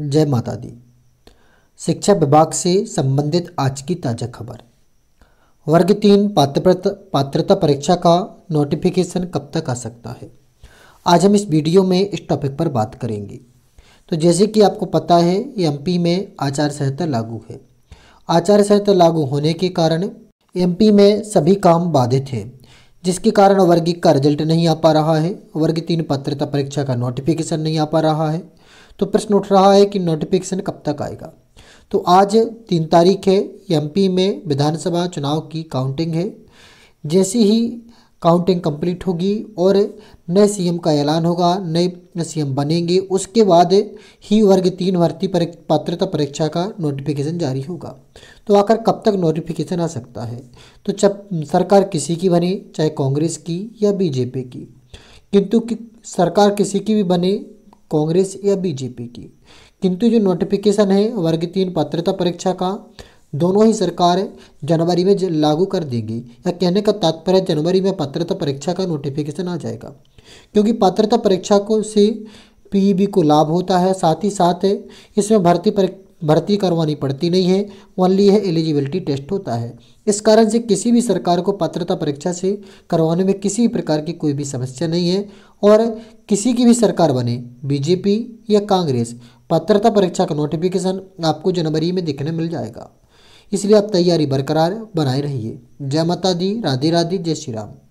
जय माता दी शिक्षा विभाग से संबंधित आज की ताज़ा खबर वर्ग तीन पात्रता पात्रता परीक्षा का नोटिफिकेशन कब तक आ सकता है आज हम इस वीडियो में इस टॉपिक पर बात करेंगे तो जैसे कि आपको पता है एमपी में आचार संहिता लागू है आचार संहिता लागू होने के कारण एमपी में सभी काम बाधित हैं जिसके कारण वर्ग का रिजल्ट नहीं आ पा रहा है वर्ग तीन पात्रता परीक्षा का नोटिफिकेशन नहीं आ पा रहा है तो प्रश्न उठ रहा है कि नोटिफिकेशन कब तक आएगा तो आज तीन तारीख है एमपी में विधानसभा चुनाव की काउंटिंग है जैसे ही काउंटिंग कंप्लीट होगी और नए सीएम का ऐलान होगा नए सीएम बनेंगे उसके बाद ही वर्ग तीन भर्ती पात्रता परीक्षा का नोटिफिकेशन जारी होगा तो आखिर कब तक नोटिफिकेशन आ सकता है तो जब सरकार किसी की बने चाहे कांग्रेस की या बीजेपी की किंतु कि सरकार किसी की भी बने कांग्रेस या बीजेपी की किंतु जो नोटिफिकेशन है वर्ग तीन पात्रता परीक्षा का दोनों ही सरकार जनवरी में लागू कर देगी या कहने का तात्पर्य जनवरी में पात्रता परीक्षा का नोटिफिकेशन आ जाएगा क्योंकि पात्रता परीक्षा को से पीईबी e को लाभ होता है साथ ही साथ इसमें भर्ती परीक्षा भर्ती करवानी पड़ती नहीं है ओनली यह एलिजिबिलिटी टेस्ट होता है इस कारण से किसी भी सरकार को पात्रता परीक्षा से करवाने में किसी भी प्रकार की कोई भी समस्या नहीं है और किसी की भी सरकार बने बीजेपी या कांग्रेस पात्रता परीक्षा का नोटिफिकेशन आपको जनवरी में देखने मिल जाएगा इसलिए आप तैयारी बरकरार बनाए रहिए जय माता दी राधे राधे जय श्री राम